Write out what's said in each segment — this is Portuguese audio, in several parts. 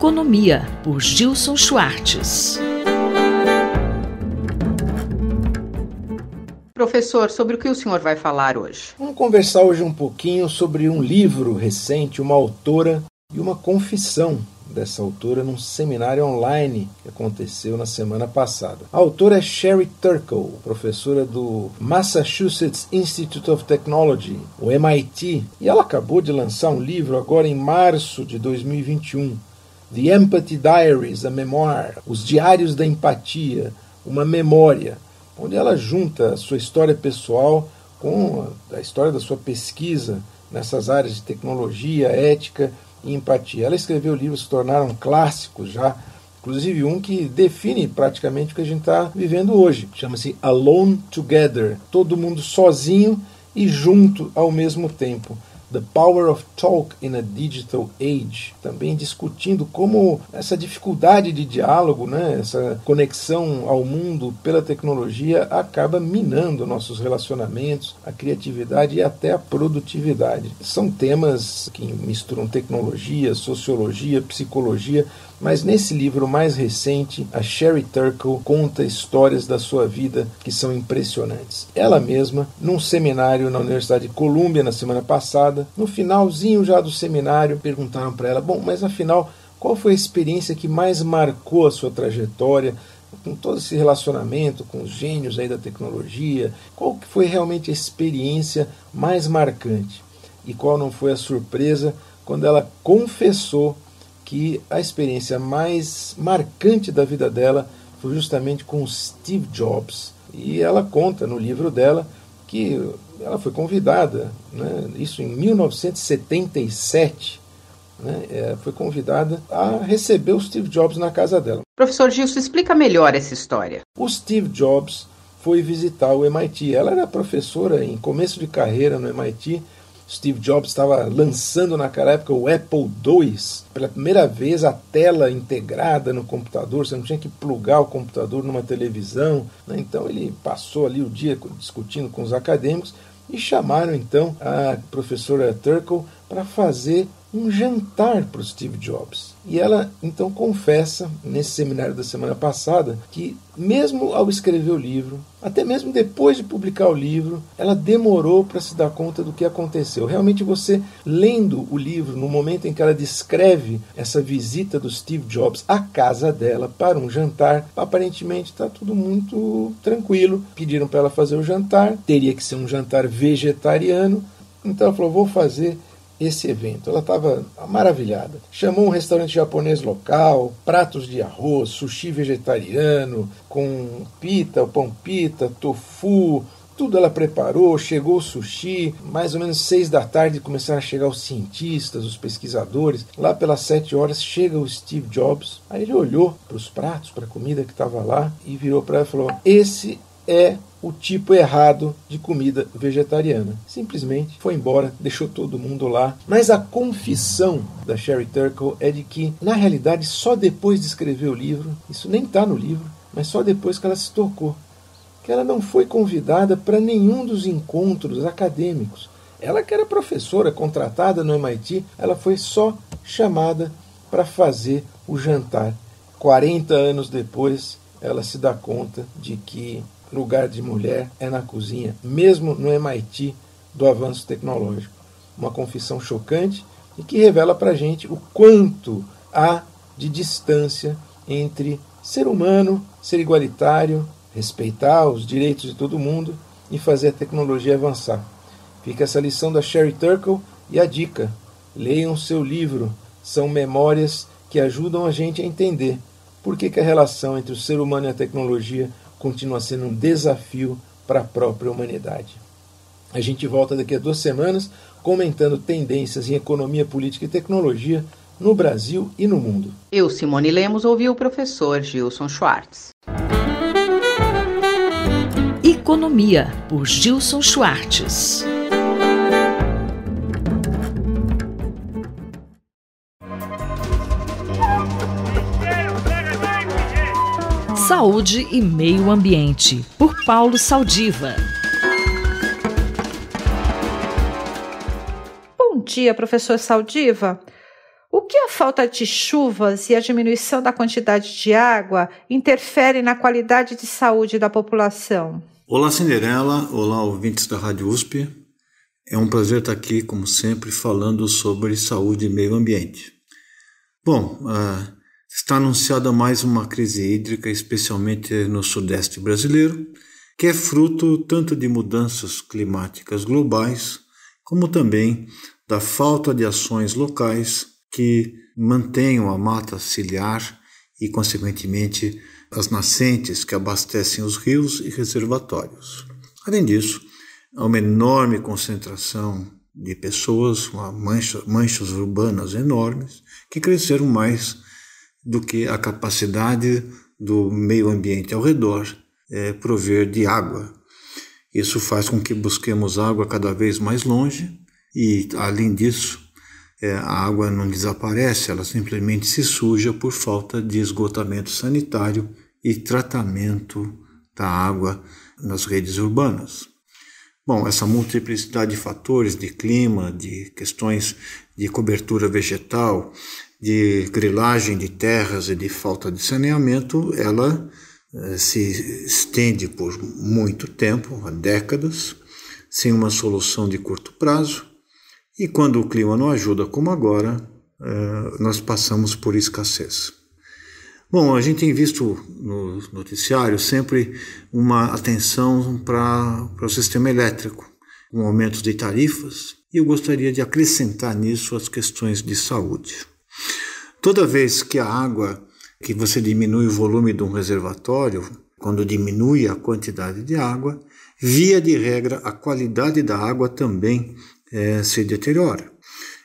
Economia, por Gilson Schwartz. Professor, sobre o que o senhor vai falar hoje? Vamos conversar hoje um pouquinho sobre um livro recente, uma autora e uma confissão dessa autora num seminário online que aconteceu na semana passada. A autora é Sherry Turkle, professora do Massachusetts Institute of Technology, o MIT, e ela acabou de lançar um livro agora em março de 2021 The Empathy Diaries, a memoir, Os Diários da Empatia, uma memória, onde ela junta a sua história pessoal com a história da sua pesquisa nessas áreas de tecnologia, ética e empatia. Ela escreveu livros que se tornaram clássicos já, inclusive um que define praticamente o que a gente está vivendo hoje. Chama-se Alone Together Todo mundo sozinho e junto ao mesmo tempo. The Power of Talk in a Digital Age, também discutindo como essa dificuldade de diálogo, né, essa conexão ao mundo pela tecnologia acaba minando nossos relacionamentos, a criatividade e até a produtividade. São temas que misturam tecnologia, sociologia, psicologia, mas nesse livro mais recente, a Sherry Turkle conta histórias da sua vida que são impressionantes. Ela mesma, num seminário na Universidade de Colômbia na semana passada, no finalzinho já do seminário, perguntaram para ela: "Bom, mas afinal, qual foi a experiência que mais marcou a sua trajetória?" com todo esse relacionamento com os gênios aí da tecnologia, qual que foi realmente a experiência mais marcante e qual não foi a surpresa quando ela confessou que a experiência mais marcante da vida dela foi justamente com Steve Jobs. E ela conta no livro dela que ela foi convidada, né, isso em 1977, né, é, foi convidada a receber o Steve Jobs na casa dela. Professor Gilson, explica melhor essa história. O Steve Jobs foi visitar o MIT. Ela era professora em começo de carreira no MIT Steve Jobs estava lançando naquela época o Apple II, pela primeira vez a tela integrada no computador, você não tinha que plugar o computador numa televisão. Né? Então ele passou ali o dia discutindo com os acadêmicos e chamaram então a professora Turkle para fazer um jantar para o Steve Jobs. E ela então confessa, nesse seminário da semana passada, que mesmo ao escrever o livro, até mesmo depois de publicar o livro, ela demorou para se dar conta do que aconteceu. Realmente, você lendo o livro, no momento em que ela descreve essa visita do Steve Jobs à casa dela para um jantar, aparentemente está tudo muito tranquilo. Pediram para ela fazer o jantar, teria que ser um jantar vegetariano, então ela falou: vou fazer esse evento. Ela estava maravilhada. Chamou um restaurante japonês local, pratos de arroz, sushi vegetariano, com pita, o pão pita, tofu, tudo ela preparou, chegou o sushi, mais ou menos seis da tarde começaram a chegar os cientistas, os pesquisadores. Lá pelas sete horas chega o Steve Jobs. Aí ele olhou para os pratos, para a comida que estava lá e virou para ela e falou: Esse é o tipo errado de comida vegetariana. Simplesmente foi embora, deixou todo mundo lá. Mas a confissão da Sherry Turkle é de que, na realidade, só depois de escrever o livro, isso nem está no livro, mas só depois que ela se tocou, que ela não foi convidada para nenhum dos encontros acadêmicos. Ela que era professora contratada no MIT, ela foi só chamada para fazer o jantar. 40 anos depois, ela se dá conta de que lugar de mulher é na cozinha, mesmo no MIT do avanço tecnológico. Uma confissão chocante e que revela para a gente o quanto há de distância entre ser humano, ser igualitário, respeitar os direitos de todo mundo e fazer a tecnologia avançar. Fica essa lição da Sherry Turkle e a dica: leiam seu livro. São memórias que ajudam a gente a entender por que, que a relação entre o ser humano e a tecnologia continua sendo um desafio para a própria humanidade. A gente volta daqui a duas semanas comentando tendências em economia, política e tecnologia no Brasil e no mundo. Eu, Simone Lemos, ouvi o professor Gilson Schwartz. Economia, por Gilson Schwartz. Saúde e Meio Ambiente, por Paulo Saldiva. Bom dia, professor Saldiva. O que é a falta de chuvas e a diminuição da quantidade de água interfere na qualidade de saúde da população? Olá, Cinderela. Olá, ouvintes da Rádio USP. É um prazer estar aqui, como sempre, falando sobre saúde e meio ambiente. Bom, ah, Está anunciada mais uma crise hídrica, especialmente no sudeste brasileiro, que é fruto tanto de mudanças climáticas globais, como também da falta de ações locais que mantenham a mata ciliar e, consequentemente, as nascentes que abastecem os rios e reservatórios. Além disso, há uma enorme concentração de pessoas, manchas, manchas urbanas enormes, que cresceram mais do que a capacidade do meio ambiente ao redor é, prover de água. Isso faz com que busquemos água cada vez mais longe e, além disso, é, a água não desaparece, ela simplesmente se suja por falta de esgotamento sanitário e tratamento da água nas redes urbanas. Bom, essa multiplicidade de fatores de clima, de questões de cobertura vegetal, de grilagem de terras e de falta de saneamento, ela eh, se estende por muito tempo, há décadas, sem uma solução de curto prazo. E quando o clima não ajuda, como agora, eh, nós passamos por escassez. Bom, a gente tem visto no noticiário sempre uma atenção para o sistema elétrico, com aumento de tarifas, e eu gostaria de acrescentar nisso as questões de saúde. Toda vez que a água, que você diminui o volume de um reservatório, quando diminui a quantidade de água, via de regra, a qualidade da água também é, se deteriora.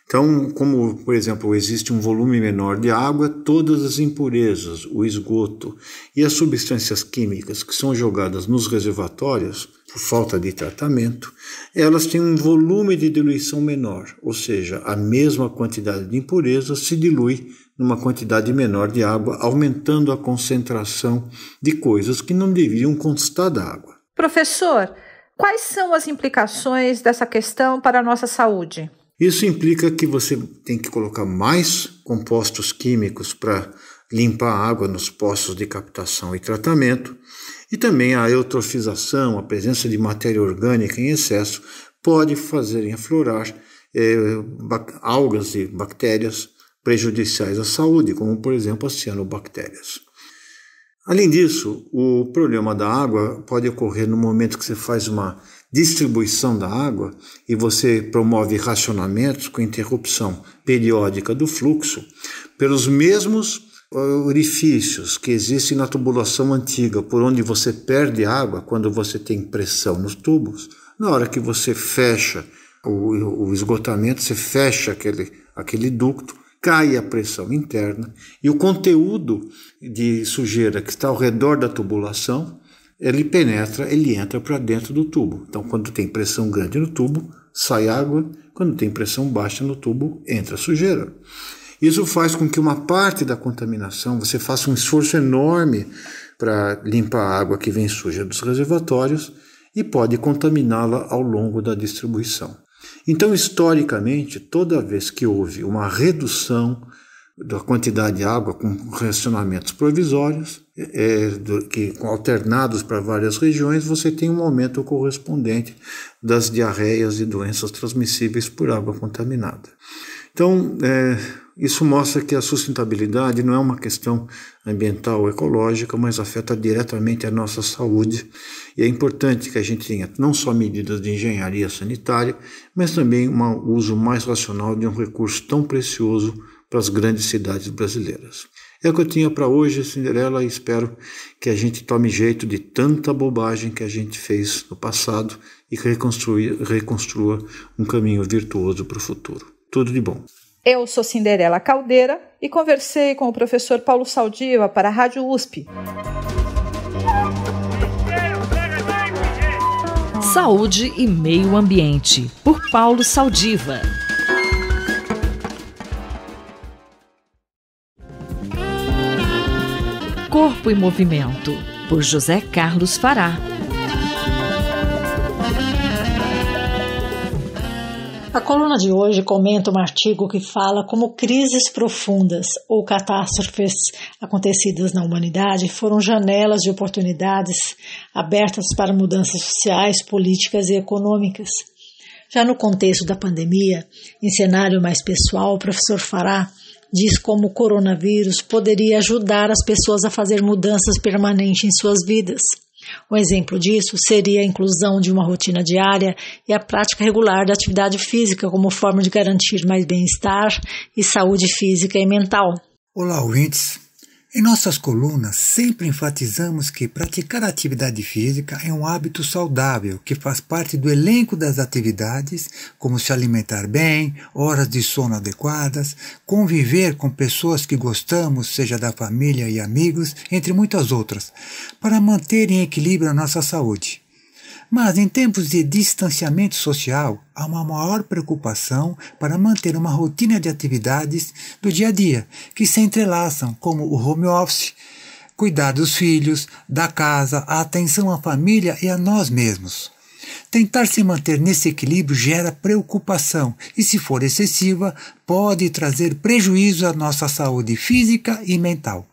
Então, como por exemplo existe um volume menor de água, todas as impurezas, o esgoto e as substâncias químicas que são jogadas nos reservatórios por falta de tratamento, elas têm um volume de diluição menor, ou seja, a mesma quantidade de impurezas se dilui numa quantidade menor de água, aumentando a concentração de coisas que não deviam constar da água. Professor, quais são as implicações dessa questão para a nossa saúde? Isso implica que você tem que colocar mais compostos químicos para limpar a água nos poços de captação e tratamento, e também a eutrofização, a presença de matéria orgânica em excesso, pode fazer aflorar é, algas e bactérias prejudiciais à saúde, como por exemplo as cianobactérias. Além disso, o problema da água pode ocorrer no momento que você faz uma distribuição da água e você promove racionamentos com interrupção periódica do fluxo pelos mesmos eh, orifícios que existem na tubulação antiga, por onde você perde água quando você tem pressão nos tubos. Na hora que você fecha o, o esgotamento, você fecha aquele, aquele ducto cai a pressão interna e o conteúdo de sujeira que está ao redor da tubulação, ele penetra, ele entra para dentro do tubo. Então, quando tem pressão grande no tubo, sai água, quando tem pressão baixa no tubo, entra sujeira. Isso faz com que uma parte da contaminação, você faça um esforço enorme para limpar a água que vem suja dos reservatórios e pode contaminá-la ao longo da distribuição. Então, historicamente, toda vez que houve uma redução da quantidade de água com racionamentos provisórios, é, é do, que alternados para várias regiões, você tem um aumento correspondente das diarreias e doenças transmissíveis por água contaminada. Então, é, isso mostra que a sustentabilidade não é uma questão ambiental ou ecológica, mas afeta diretamente a nossa saúde. E é importante que a gente tenha não só medidas de engenharia sanitária, mas também um uso mais racional de um recurso tão precioso para as grandes cidades brasileiras. É o que eu tinha para hoje, Cinderela, e espero que a gente tome jeito de tanta bobagem que a gente fez no passado e que reconstrua um caminho virtuoso para o futuro tudo de bom. Eu sou Cinderela Caldeira e conversei com o professor Paulo Saldiva para a Rádio USP. Saúde e Meio Ambiente, por Paulo Saldiva. Corpo e Movimento, por José Carlos Fará. A coluna de hoje comenta um artigo que fala como crises profundas ou catástrofes acontecidas na humanidade foram janelas de oportunidades abertas para mudanças sociais, políticas e econômicas. Já no contexto da pandemia, em cenário mais pessoal, o professor Fará diz como o coronavírus poderia ajudar as pessoas a fazer mudanças permanentes em suas vidas. Um exemplo disso seria a inclusão de uma rotina diária e a prática regular da atividade física como forma de garantir mais bem-estar e saúde física e mental. Olá, ouvintes. Em nossas colunas, sempre enfatizamos que praticar atividade física é um hábito saudável que faz parte do elenco das atividades, como se alimentar bem, horas de sono adequadas, conviver com pessoas que gostamos, seja da família e amigos, entre muitas outras, para manter em equilíbrio a nossa saúde. Mas em tempos de distanciamento social, há uma maior preocupação para manter uma rotina de atividades do dia a dia que se entrelaçam, como o home office, cuidar dos filhos, da casa, a atenção à família e a nós mesmos. Tentar se manter nesse equilíbrio gera preocupação e, se for excessiva, pode trazer prejuízo à nossa saúde física e mental.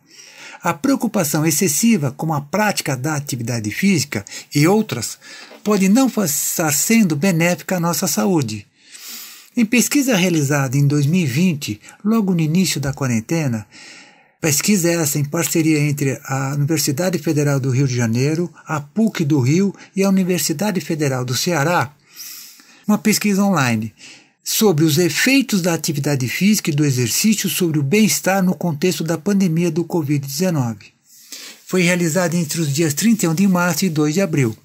A preocupação excessiva com a prática da atividade física e outras pode não estar sendo benéfica à nossa saúde. Em pesquisa realizada em 2020, logo no início da quarentena, pesquisa essa em parceria entre a Universidade Federal do Rio de Janeiro, a PUC do Rio e a Universidade Federal do Ceará, uma pesquisa online sobre os efeitos da atividade física e do exercício sobre o bem-estar no contexto da pandemia do Covid-19. Foi realizada entre os dias 31 de março e 2 de abril.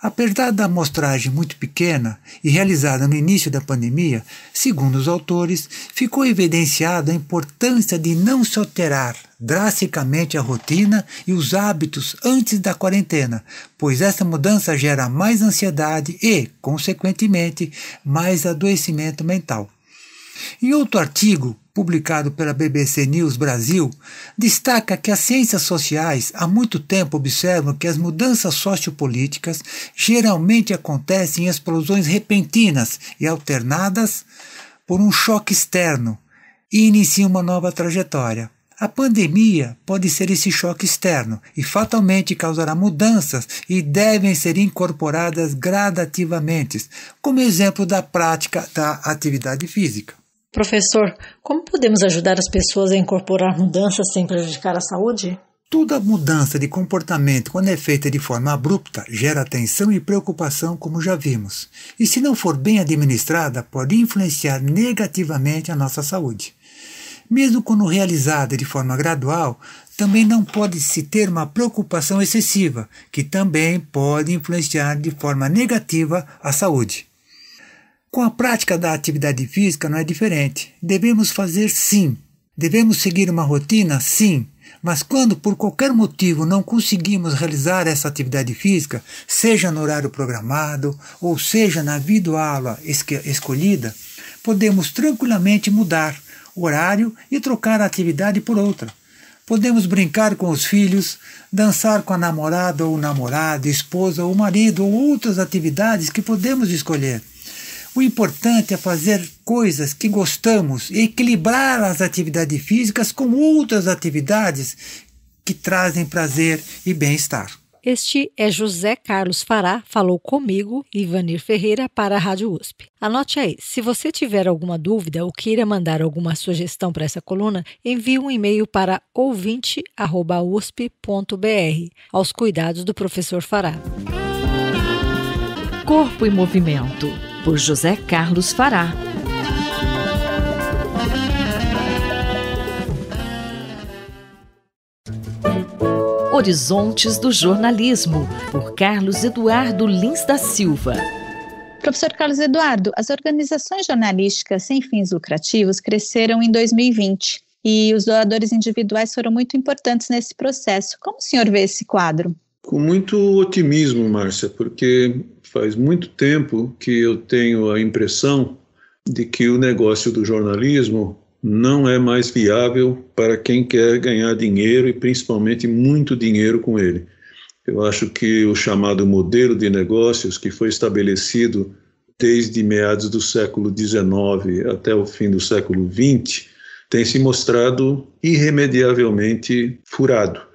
Apesar da amostragem muito pequena e realizada no início da pandemia, segundo os autores, ficou evidenciada a importância de não se alterar drasticamente a rotina e os hábitos antes da quarentena, pois essa mudança gera mais ansiedade e, consequentemente, mais adoecimento mental. Em outro artigo, publicado pela BBC News Brasil, destaca que as ciências sociais há muito tempo observam que as mudanças sociopolíticas geralmente acontecem em explosões repentinas e alternadas por um choque externo e iniciam uma nova trajetória. A pandemia pode ser esse choque externo e fatalmente causará mudanças e devem ser incorporadas gradativamente, como exemplo da prática da atividade física. Professor, como podemos ajudar as pessoas a incorporar mudanças sem prejudicar a saúde? Toda mudança de comportamento, quando é feita de forma abrupta, gera tensão e preocupação, como já vimos, e se não for bem administrada, pode influenciar negativamente a nossa saúde. Mesmo quando realizada de forma gradual, também não pode-se ter uma preocupação excessiva, que também pode influenciar de forma negativa a saúde. Com a prática da atividade física não é diferente. Devemos fazer sim. Devemos seguir uma rotina? Sim. Mas quando por qualquer motivo não conseguimos realizar essa atividade física, seja no horário programado ou seja na aula escolhida, podemos tranquilamente mudar o horário e trocar a atividade por outra. Podemos brincar com os filhos, dançar com a namorada ou namorado, esposa ou marido ou outras atividades que podemos escolher. O importante é fazer coisas que gostamos e equilibrar as atividades físicas com outras atividades que trazem prazer e bem-estar. Este é José Carlos Fará, falou comigo, Ivanir Ferreira, para a Rádio USP. Anote aí, se você tiver alguma dúvida ou queira mandar alguma sugestão para essa coluna, envie um e-mail para ouvinte.usp.br, aos cuidados do professor Fará. Corpo e Movimento por José Carlos Fará. Horizontes do Jornalismo, por Carlos Eduardo Lins da Silva. Professor Carlos Eduardo, as organizações jornalísticas sem fins lucrativos cresceram em 2020 e os doadores individuais foram muito importantes nesse processo. Como o senhor vê esse quadro? Com muito otimismo, Márcia, porque faz muito tempo que eu tenho a impressão de que o negócio do jornalismo não é mais viável para quem quer ganhar dinheiro e principalmente muito dinheiro com ele. Eu acho que o chamado modelo de negócios que foi estabelecido desde meados do século XIX até o fim do século XX tem se mostrado irremediavelmente furado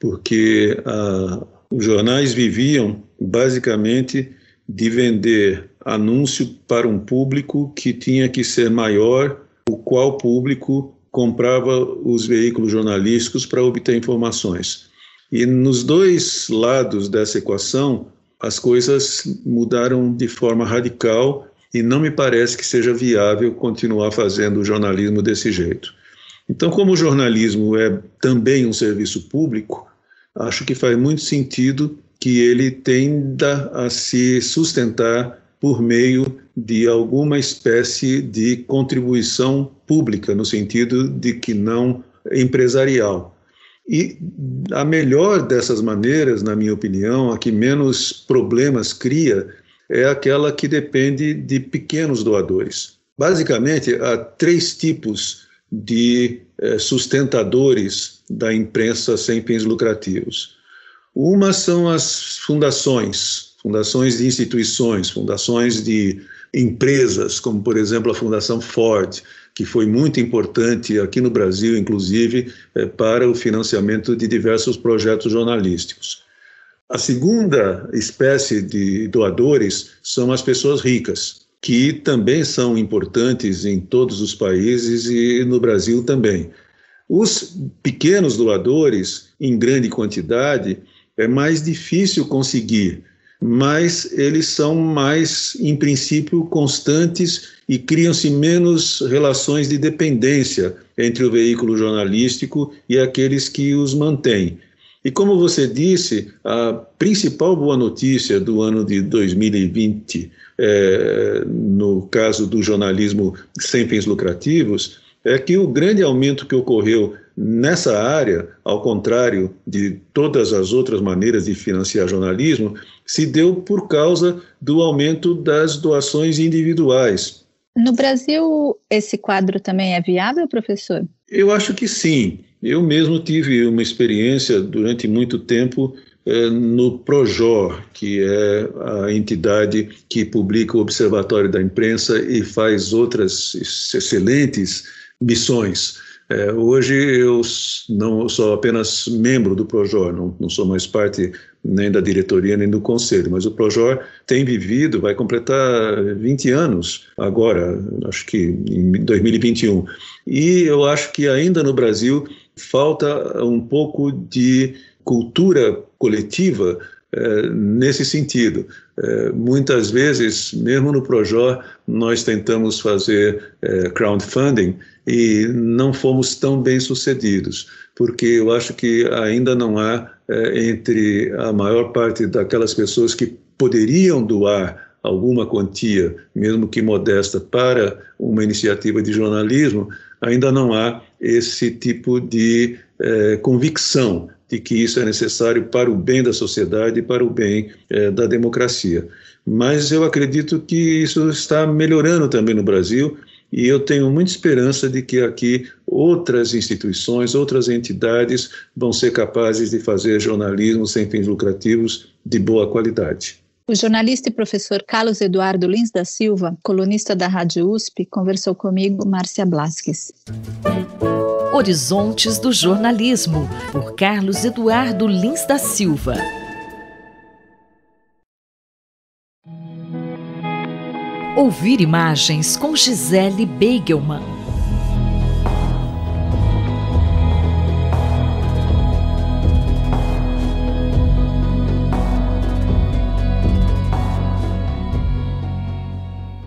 porque ah, os jornais viviam basicamente de vender anúncio para um público que tinha que ser maior, o qual público comprava os veículos jornalísticos para obter informações. E nos dois lados dessa equação, as coisas mudaram de forma radical e não me parece que seja viável continuar fazendo o jornalismo desse jeito. Então, como o jornalismo é também um serviço público, acho que faz muito sentido que ele tenda a se sustentar por meio de alguma espécie de contribuição pública, no sentido de que não empresarial. E a melhor dessas maneiras, na minha opinião, a que menos problemas cria, é aquela que depende de pequenos doadores. Basicamente, há três tipos de eh, sustentadores da imprensa sem fins lucrativos. Uma são as fundações, fundações de instituições, fundações de empresas, como por exemplo a Fundação Ford, que foi muito importante aqui no Brasil, inclusive, eh, para o financiamento de diversos projetos jornalísticos. A segunda espécie de doadores são as pessoas ricas, que também são importantes em todos os países e no Brasil também. Os pequenos doadores, em grande quantidade, é mais difícil conseguir, mas eles são mais, em princípio, constantes e criam-se menos relações de dependência entre o veículo jornalístico e aqueles que os mantêm. E como você disse, a principal boa notícia do ano de 2020, é, eh, no caso do jornalismo sem fins lucrativos, é que o grande aumento que ocorreu nessa área, ao contrário de todas as outras maneiras de financiar jornalismo, se deu por causa do aumento das doações individuais. No Brasil, esse quadro também é viável, professor? Eu acho que sim. Eu mesmo tive uma experiência durante muito tempo eh, no Projor, que é a entidade que publica o Observatório da Imprensa e faz outras excelentes missões. É, hoje eu não sou apenas membro do Projor, não, não, sou mais parte nem da diretoria nem do conselho, mas o Projor tem vivido, vai completar 20 anos agora, acho que em 2021. E eu acho que ainda no Brasil falta um pouco de cultura coletiva é, nesse sentido. É, muitas vezes, mesmo no Projó, nós tentamos fazer é, crowdfunding e não fomos tão bem sucedidos, porque eu acho que ainda não há é, entre a maior parte daquelas pessoas que poderiam doar alguma quantia, mesmo que modesta, para uma iniciativa de jornalismo, ainda não há esse tipo de eh, convicção de que isso é necessário para o bem da sociedade e para o bem eh, da democracia. Mas eu acredito que isso está melhorando também no Brasil e eu tenho muita esperança de que aqui outras instituições, outras entidades vão ser capazes de fazer jornalismo sem fins lucrativos de boa qualidade. O jornalista e professor Carlos Eduardo Lins da Silva, colunista da Rádio USP, conversou comigo, Márcia Blasques. Horizontes do Jornalismo, por Carlos Eduardo Lins da Silva. Ouvir imagens com Gisele Beigelman.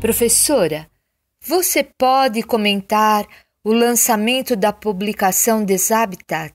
Professora, você pode comentar o lançamento da publicação Deshabitat.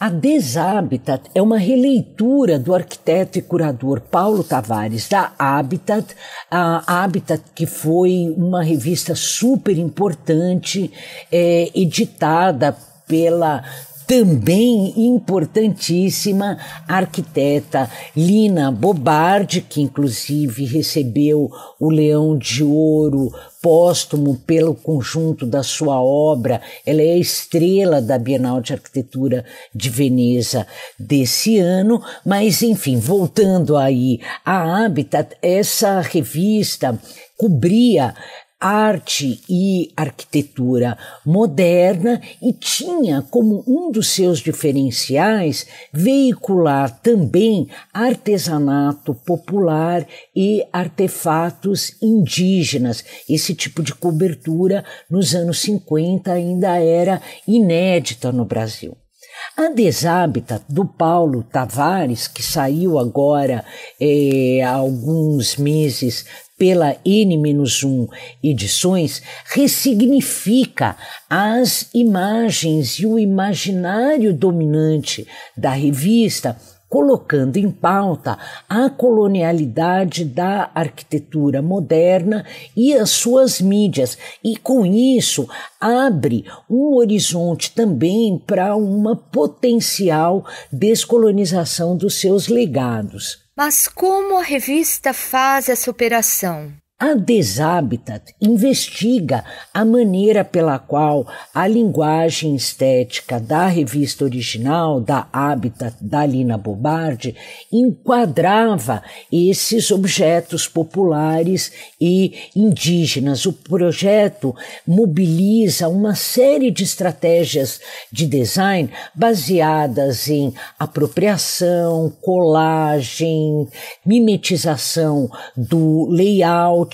A Deshabitat é uma releitura do arquiteto e curador Paulo Tavares da Habitat, a Habitat que foi uma revista super importante, é, editada pela também importantíssima arquiteta Lina Bobardi, que inclusive recebeu o Leão de Ouro póstumo pelo conjunto da sua obra. Ela é a estrela da Bienal de Arquitetura de Veneza desse ano, mas enfim, voltando aí a Habitat, essa revista cobria arte e arquitetura moderna e tinha como um dos seus diferenciais veicular também artesanato popular e artefatos indígenas. Esse tipo de cobertura nos anos 50 ainda era inédita no Brasil. A Desábita, do Paulo Tavares, que saiu agora é há alguns meses pela N-1 edições, ressignifica as imagens e o imaginário dominante da revista, colocando em pauta a colonialidade da arquitetura moderna e as suas mídias, e com isso abre um horizonte também para uma potencial descolonização dos seus legados. Mas como a revista faz essa operação? A Deshabitat investiga a maneira pela qual a linguagem estética da revista original, da Habitat, da Lina Bobardi, enquadrava esses objetos populares e indígenas. O projeto mobiliza uma série de estratégias de design baseadas em apropriação, colagem, mimetização do layout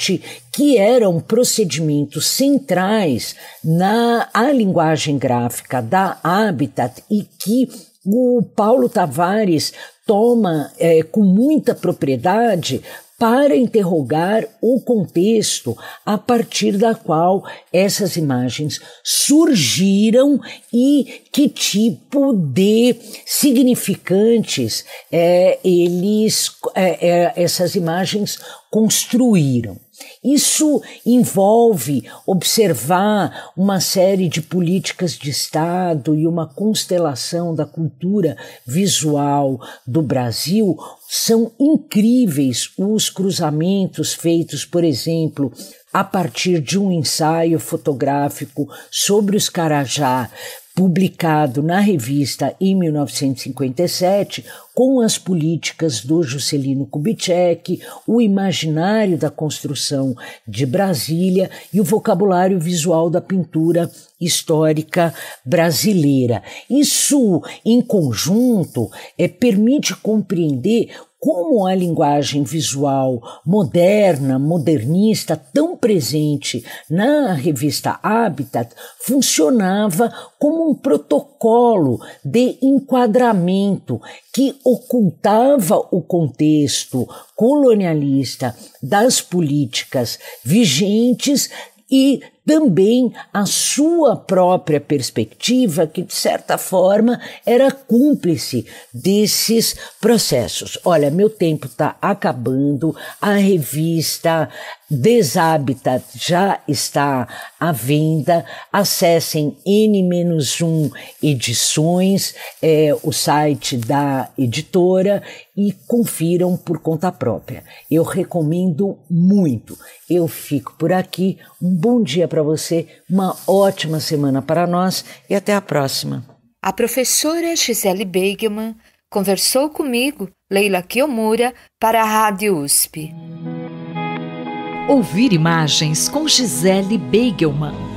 que eram procedimentos centrais na a linguagem gráfica da Habitat e que o Paulo Tavares toma é, com muita propriedade para interrogar o contexto a partir da qual essas imagens surgiram e que tipo de significantes é, eles, é, é, essas imagens construíram. Isso envolve observar uma série de políticas de Estado e uma constelação da cultura visual do Brasil. São incríveis os cruzamentos feitos, por exemplo, a partir de um ensaio fotográfico sobre os Carajá, publicado na revista em 1957, com as políticas do Juscelino Kubitschek, o imaginário da construção de Brasília e o vocabulário visual da pintura histórica brasileira. Isso, em conjunto, é, permite compreender como a linguagem visual moderna, modernista, tão presente na revista Habitat, funcionava como um protocolo de enquadramento que ocultava o contexto colonialista das políticas vigentes e também a sua própria perspectiva, que de certa forma era cúmplice desses processos. Olha, meu tempo está acabando, a revista Deshabitat já está à venda. Acessem N-1 edições, é, o site da editora, e confiram por conta própria. Eu recomendo muito. Eu fico por aqui. Um bom dia para você, uma ótima semana para nós e até a próxima. A professora Gisele Beigman conversou comigo, Leila Kiyomura, para a Rádio USP. Ouvir imagens com Gisele Beigelman.